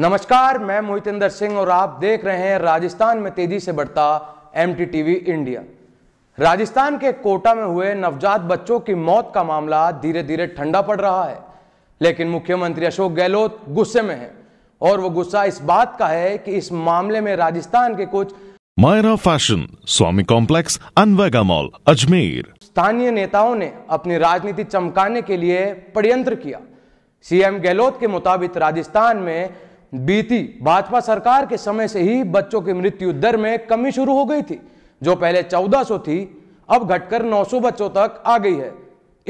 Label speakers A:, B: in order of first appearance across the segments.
A: नमस्कार मैं मोहितेंद्र सिंह और आप देख रहे हैं राजस्थान में तेजी से बढ़ता एम टीवी इंडिया राजस्थान के कोटा में हुए नवजात बच्चों की मौत का मामला धीरे धीरे ठंडा पड़ रहा है लेकिन मुख्यमंत्री अशोक गहलोत गुस्से में है और वो गुस्सा इस बात का है कि इस मामले में राजस्थान के कुछ मायरा फैशन स्वामी कॉम्प्लेक्स अनवेगा मॉल अजमेर स्थानीय नेताओं ने अपनी राजनीति चमकाने के लिए पड़यंत्र किया सीएम गहलोत के मुताबिक राजस्थान में बीती भाजपा सरकार के समय से ही बच्चों की मृत्यु दर में कमी शुरू हो गई थी जो पहले 1400 थी अब घटकर 900 बच्चों तक आ गई है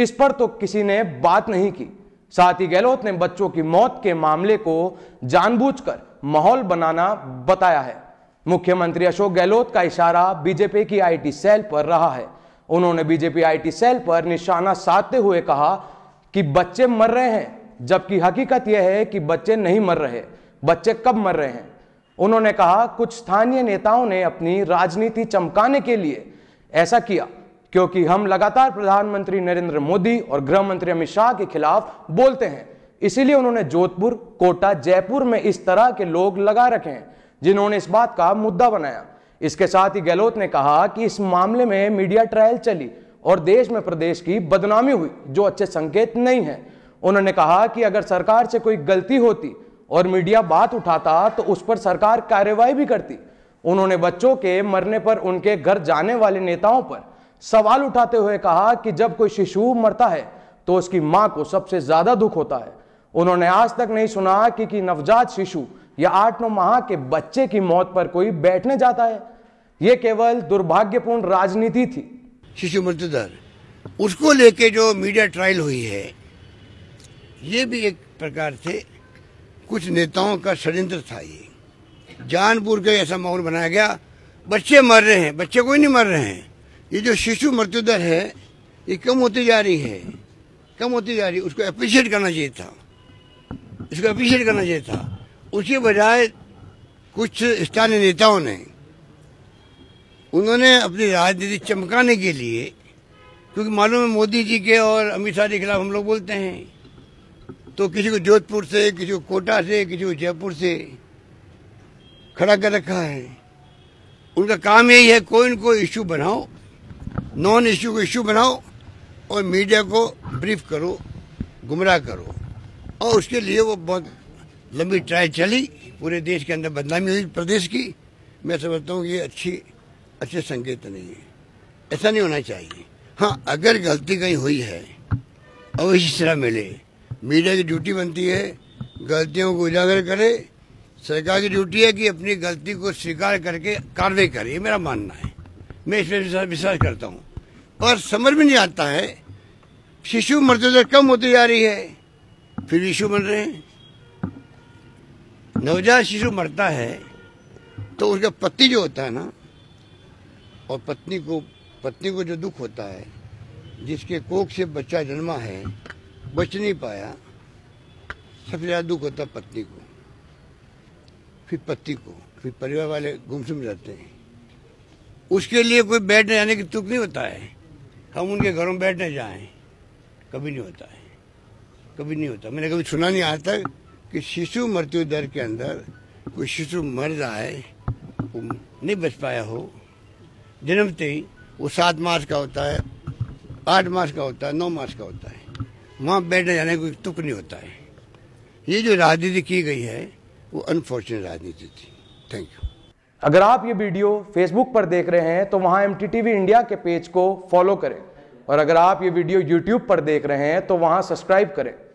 A: इस पर तो किसी ने बात नहीं की साथ ही गहलोत ने बच्चों की मौत के मामले को जानबूझकर माहौल बनाना बताया है मुख्यमंत्री अशोक गहलोत का इशारा बीजेपी की आईटी सेल पर रहा है उन्होंने बीजेपी आईटी सेल पर निशाना साधते हुए कहा कि बच्चे मर रहे हैं जबकि हकीकत यह है कि बच्चे नहीं मर रहे बच्चे कब मर रहे हैं उन्होंने कहा कुछ स्थानीय नेताओं ने अपनी राजनीति चमकाने के लिए ऐसा किया क्योंकि हम लगातार प्रधानमंत्री नरेंद्र मोदी और गृह मंत्री अमित शाह के खिलाफ बोलते हैं इसीलिए उन्होंने जोधपुर कोटा जयपुर में इस तरह के लोग लगा रखे हैं जिन्होंने इस बात का मुद्दा बनाया इसके साथ ही गहलोत ने कहा कि इस मामले में मीडिया ट्रायल चली और देश में प्रदेश की बदनामी हुई जो अच्छे संकेत नहीं है उन्होंने कहा कि अगर सरकार से कोई गलती होती और मीडिया बात उठाता तो उस पर सरकार कार्रवाई भी करती उन्होंने बच्चों के मरने पर उनके घर जाने वाले नेताओं पर सवाल उठाते हुए कहा कि जब कोई शिशु मरता है तो उसकी मां को सबसे ज्यादा दुख होता है उन्होंने आज तक नहीं सुना कि, कि नवजात शिशु या आठ नौ माह के बच्चे की मौत पर कोई बैठने जाता है ये केवल दुर्भाग्यपूर्ण राजनीति थी शिशु मृत्यु दर उसको लेके जो
B: मीडिया ट्रायल हुई है ये भी एक प्रकार से कुछ नेताओं का षड्यंत्र था ये जानपुर का ऐसा माहौल बनाया गया बच्चे मर रहे हैं बच्चे कोई नहीं मर रहे हैं ये जो शिशु मृत्यु दर है ये कम होती जा रही है कम होती जा रही है उसको अप्रिशिएट करना चाहिए था इसको अप्रिशिएट करना चाहिए था उसके बजाय कुछ स्थानीय नेताओं ने उन्होंने अपनी राजनीति चमकाने के लिए क्योंकि मालूम है मोदी जी के और अमित शाह के खिलाफ हम लोग बोलते हैं तो किसी को जोधपुर से किसी को कोटा से किसी को जयपुर से खड़ा कर रखा है उनका काम यही है कोई न कोई इश्यू बनाओ नॉन इश्यू को इश्यू बनाओ और मीडिया को ब्रीफ करो गुमराह करो और उसके लिए वो बहुत लंबी ट्राई चली पूरे देश के अंदर बदनामी हुई प्रदेश की मैं समझता हूँ ये अच्छी अच्छे संकेत नहीं है ऐसा नहीं होना चाहिए हाँ अगर गलती कहीं हुई है अवश्य सिरा मिले मीडिया की ड्यूटी बनती है गलतियों को उजागर करे सरकार की ड्यूटी है कि अपनी गलती को स्वीकार करके कार्रवाई करे ये मेरा मानना है मैं इसमें विश्वास करता हूँ पर समझ में नहीं आता है शिशु मृत्यु दर कम होती जा रही है फिर शिशु बन रहे हैं नवजात शिशु मरता है तो उसका पति जो होता है ना और पत्नी को पत्नी को जो दुख होता है जिसके कोख से बच्चा जन्मा है बच नहीं पाया सबसे ज़्यादा दुख होता पत्नी को फिर पति को फिर परिवार वाले गुमसुम रहते हैं उसके लिए कोई बैठने जाने की तुक नहीं होता है हम उनके घरों में बैठने जाएं कभी नहीं होता है कभी नहीं होता मैंने कभी सुना नहीं आज तक कि शिशु मृत्यु दर के अंदर कोई शिशु मर जाए वो नहीं बच पाया हो जन्मते ही वो सात मास का होता है आठ मास का होता है नौ मास का होता है वहाँ बैठने जाने का तुक नहीं होता है ये जो राजनीति की गई है
A: वो अनफॉर्चुनेट राजनीति थी थैंक यू अगर आप ये वीडियो फेसबुक पर देख रहे हैं तो वहाँ एम इंडिया के पेज को फॉलो करें और अगर आप ये वीडियो यूट्यूब पर देख रहे हैं तो वहाँ सब्सक्राइब करें